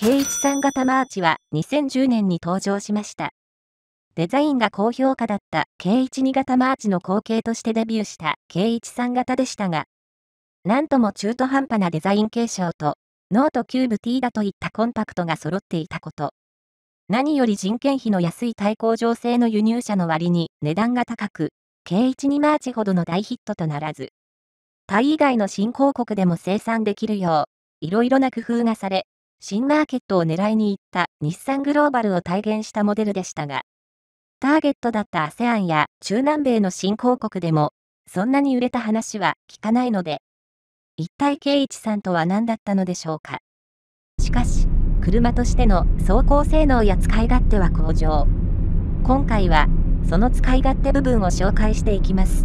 圭一さん型マーチは2010年に登場しました。デザインが高評価だった圭一2型マーチの後継としてデビューした圭一さん型でしたが、なんとも中途半端なデザイン継承と、ノートキューブ T だといったコンパクトが揃っていたこと。何より人件費の安い対抗情勢の輸入車の割に値段が高く、K1 2マーチほどの大ヒットとならず、タイ以外の新興国でも生産できるよう、いろいろな工夫がされ、新マーケットを狙いに行った日産グローバルを体現したモデルでしたが、ターゲットだった ASEAN や中南米の新興国でも、そんなに売れた話は聞かないので、一体圭一さんとは何だったのでしょうか。しかし、車としての走行性能や使い勝手は向上。今回は、その使い勝手部分を紹介していきます。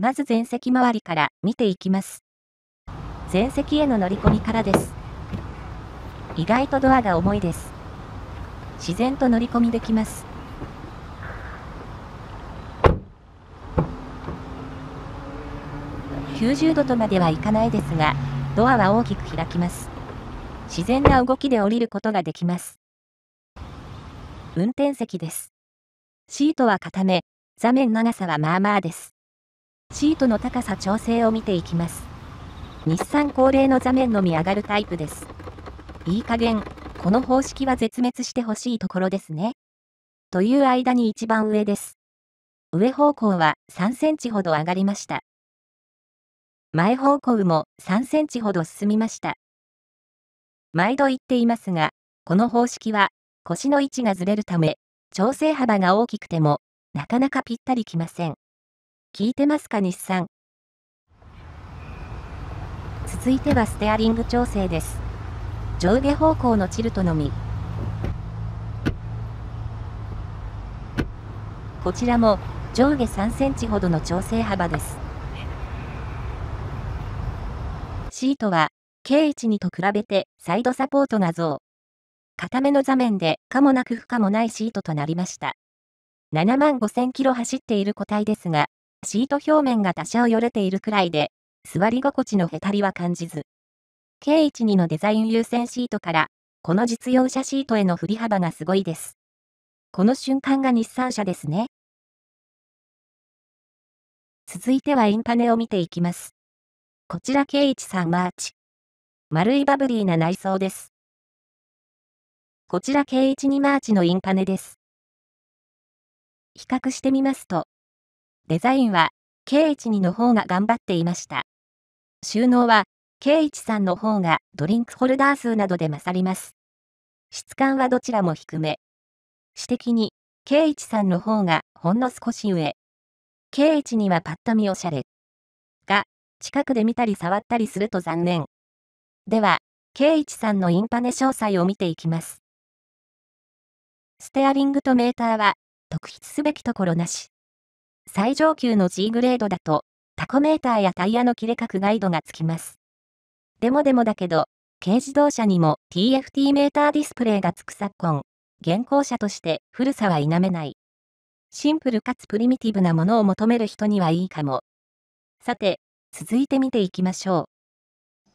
まず前席周りから見ていきます。前席への乗り込みからです。意外とドアが重いです。自然と乗り込みできます。90度とまではいかないですが、ドアは大きく開きます。自然な動きで降りることができます。運転席です。シートは固め、座面長さはまあまあです。シートの高さ調整を見ていきます。日産恒例の座面のみ上がるタイプです。いい加減、この方式は絶滅してほしいところですね。という間に一番上です。上方向は3センチほど上がりました。前方向も3センチほど進みました。毎度言っていますが、この方式は腰の位置がずれるため、調整幅が大きくても、なかなかぴったりきません。聞いてますか日産続いてはステアリング調整です。上下方向のチルトのみ。こちらも上下3センチほどの調整幅です。シートは、K12 と比べてサイドサポートが増。固めの座面で可もなく不可もないシートとなりました。7万5000キロ走っている個体ですが、シート表面が他者をよれているくらいで、座り心地のへたりは感じず、k 12のデザイン優先シートから、この実用車シートへの振り幅がすごいです。この瞬間が日産車ですね。続いてはインパネを見ていきます。こちら K13 マーチ。丸いバブリーな内装です。こちら K12 マーチのインパネです。比較してみますと、デザインは K12 の方が頑張っていました。収納は圭一さんの方がドリンクホルダー数などで勝ります。質感はどちらも低め。私的に、圭一さんの方がほんの少し上。圭一にはパッと見おしゃれ。が、近くで見たり触ったりすると残念。では、圭一さんのインパネ詳細を見ていきます。ステアリングとメーターは、特筆すべきところなし。最上級の G グレードだと、タコメーターやタイヤの切れ角ガイドがつきます。でもでもだけど、軽自動車にも TFT メーターディスプレイがつく昨今、現行車として古さは否めない。シンプルかつプリミティブなものを求める人にはいいかも。さて、続いて見ていきましょう。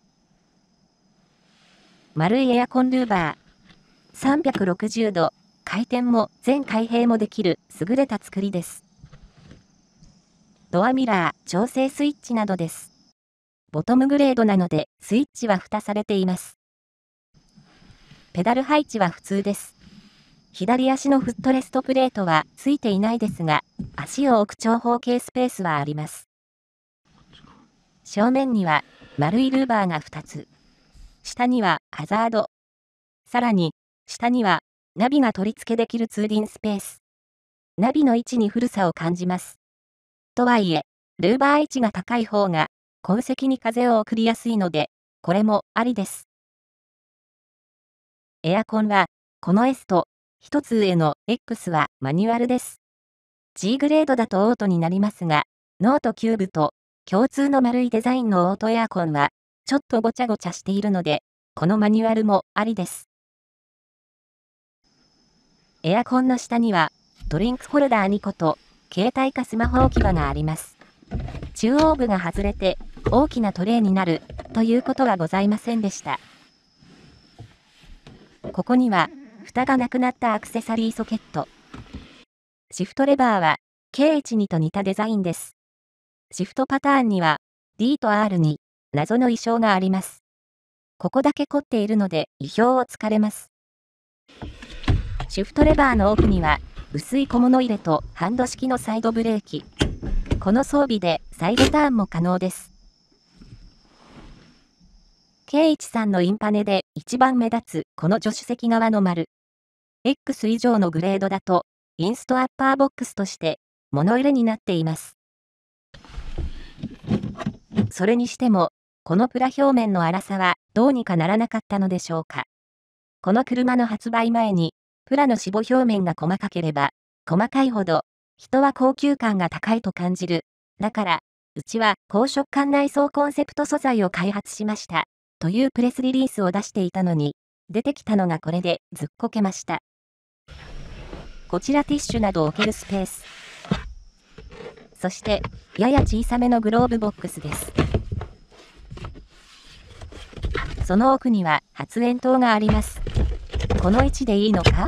丸いエアコンルーバー。360度、回転も全開閉もできる優れた作りです。ドアミラー、調整スイッチなどです。ボトムグレードなので、スイッチは蓋されています。ペダル配置は普通です。左足のフットレストプレートはついていないですが、足を置く長方形スペースはあります。正面には丸いルーバーが2つ。下にはハザード。さらに、下にはナビが取り付けできるツーリンスペース。ナビの位置に古さを感じます。とはいえ、ルーバー位置が高い方が後席に風を送りやすいので、これもありです。エアコンは、この S と、1つ上の X はマニュアルです。G グレードだとオートになりますが、ノートキューブと共通の丸いデザインのオートエアコンは、ちょっとごちゃごちゃしているので、このマニュアルもありです。エアコンの下には、ドリンクホルダー2個と、携帯かスマホ置き場があります。中央部が外れて大きなトレーになるということはございませんでした。ここには蓋がなくなったアクセサリーソケット。シフトレバーは K12 と似たデザインです。シフトパターンには D と R に謎の意匠があります。ここだけ凝っているので意表をつかれます。シフトレバーの奥には薄い小物入れとハンド式のサイドブレーキ。この装備で再ドターンも可能です。圭一さんのインパネで一番目立つこの助手席側の丸。X 以上のグレードだと、インストアッパーボックスとして物入れになっています。それにしても、このプラ表面の粗さはどうにかならなかったのでしょうか。この車の発売前に、プラの脂肪表面が細かければ、細かいほど人は高級感が高いと感じる。だから、うちは高食感内装コンセプト素材を開発しました。というプレスリリースを出していたのに、出てきたのがこれでずっこけました。こちらティッシュなど置けるスペース。そして、やや小さめのグローブボックスです。その奥には発煙筒があります。この位置でいいのか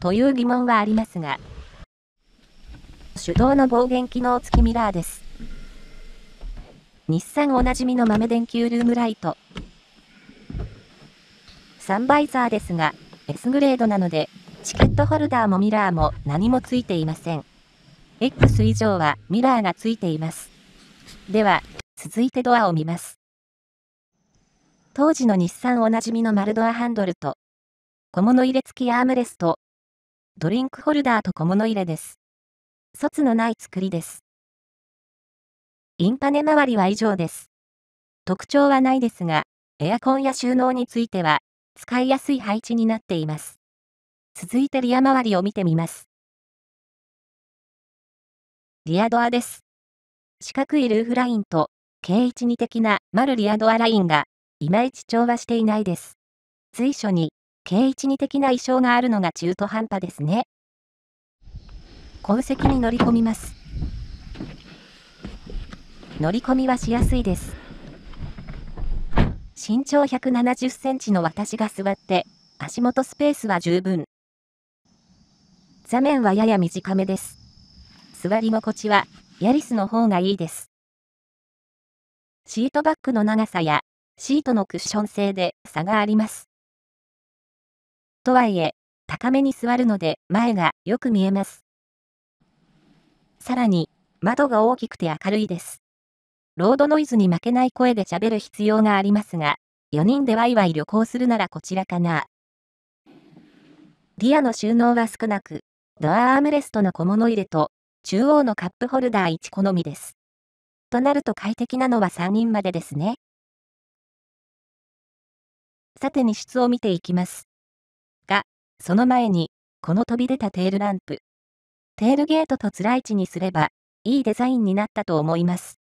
という疑問はありますが、手動の防言機能付きミラーです。日産おなじみの豆電球ルームライト。サンバイザーですが、S グレードなので、チケットホルダーもミラーも何もついていません。X 以上はミラーがついています。では、続いてドアを見ます。当時の日産おなじみの丸ドアハンドルと、小物入れ付きアームレスト、ドリンクホルダーと小物入れです。卒のない作りです。インパネ周りは以上です。特徴はないですが、エアコンや収納については、使いやすい配置になっています。続いてリア周りを見てみます。リアドアです。四角いルーフラインと、軽一二的な丸リアドアラインが、いまいち調和していないです。随所に、軽一二的な意匠があるのが中途半端ですね。後席に乗り込みます乗り込みはしやすいです身長170センチの私が座って足元スペースは十分座面はやや短めです座り心地はヤリスの方がいいですシートバッグの長さやシートのクッション性で差がありますとはいえ高めに座るので前がよく見えますさらに、窓が大きくて明るいです。ロードノイズに負けない声で喋る必要がありますが、4人でワイワイ旅行するならこちらかな。リアの収納は少なく、ドアアームレストの小物入れと、中央のカップホルダー1好みです。となると快適なのは3人までですね。さて荷室を見ていきます。が、その前に、この飛び出たテールランプ、テールゲートとつらい地にすれば、いいデザインになったと思います。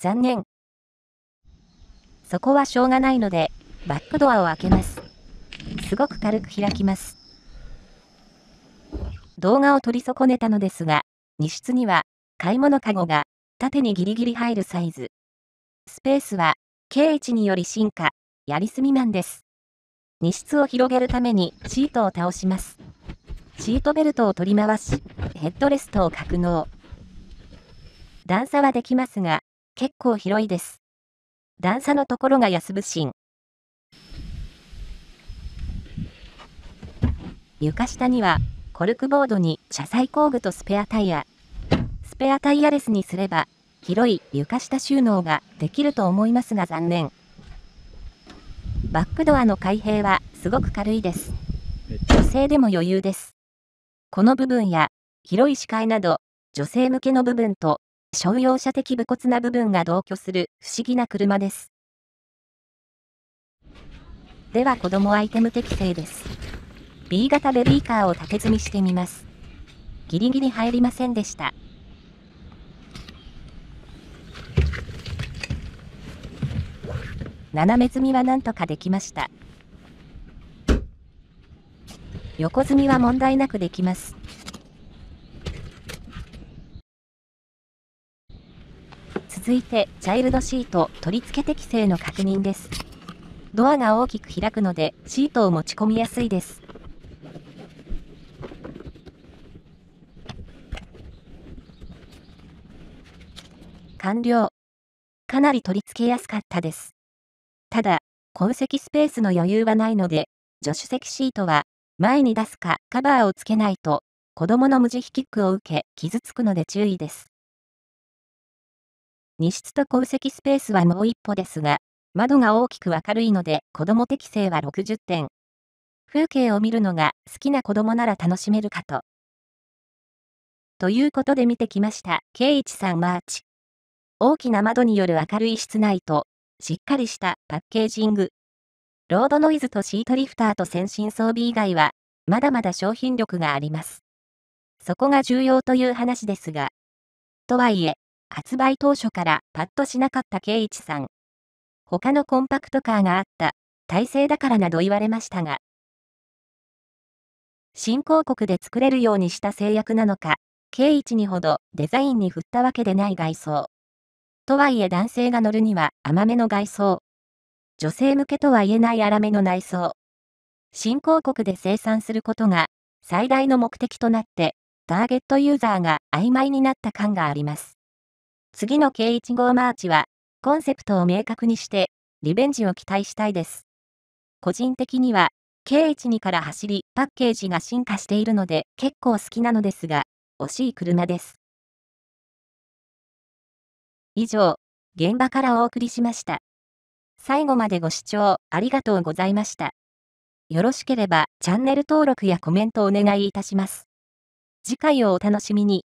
残念。そこはしょうがないので、バックドアを開けます。すごく軽く開きます。動画を撮り損ねたのですが、荷室には、買い物かごが、縦にギリギリ入るサイズ。スペースは、K1 により進化、やりすぎマンです。荷室を広げるためにシートを倒します。シートベルトを取り回し、ヘッドレストを格納。段差はできますが、結構広いです。段差のところが安部心。床下には、コルクボードに車載工具とスペアタイヤ。スペアタイヤレスにすれば、広い床下収納ができると思いますが残念。バックドアの開閉はすごく軽いです。女性でも余裕です。この部分や、広い視界など、女性向けの部分と、商用車的武骨な部分が同居する不思議な車です。では子供アイテム適正です。B 型ベビーカーを縦積みしてみます。ギリギリ入りませんでした。斜め積みはなんとかできました。横積みは問題なくできます。続いて、チャイルドシート取り付け適正の確認です。ドアが大きく開くので、シートを持ち込みやすいです。完了。かなり取り付けやすかったです。ただ、痕跡スペースの余裕はないので、助手席シートは前に出すかカバーをつけないと、子供の無慈悲キックを受け、傷つくので注意です。荷室と後席スペースはもう一歩ですが、窓が大きく明るいので子供適性は60点。風景を見るのが好きな子供なら楽しめるかと。ということで見てきました、圭一さんマーチ。大きな窓による明るい室内と、しっかりしたパッケージング。ロードノイズとシートリフターと先進装備以外は、まだまだ商品力があります。そこが重要という話ですが。とはいえ、発売当初からパッとしなかった圭一さん。他のコンパクトカーがあった、体制だからなど言われましたが。新興国で作れるようにした制約なのか、圭一にほどデザインに振ったわけでない外装。とはいえ男性が乗るには甘めの外装、女性向けとは言えない粗めの内装。新興国で生産することが最大の目的となって、ターゲットユーザーが曖昧になった感があります。次の K1 号マーチは、コンセプトを明確にして、リベンジを期待したいです。個人的には、K12 から走り、パッケージが進化しているので結構好きなのですが、惜しい車です。以上、現場からお送りしました。最後までご視聴ありがとうございました。よろしければチャンネル登録やコメントお願いいたします。次回をお楽しみに。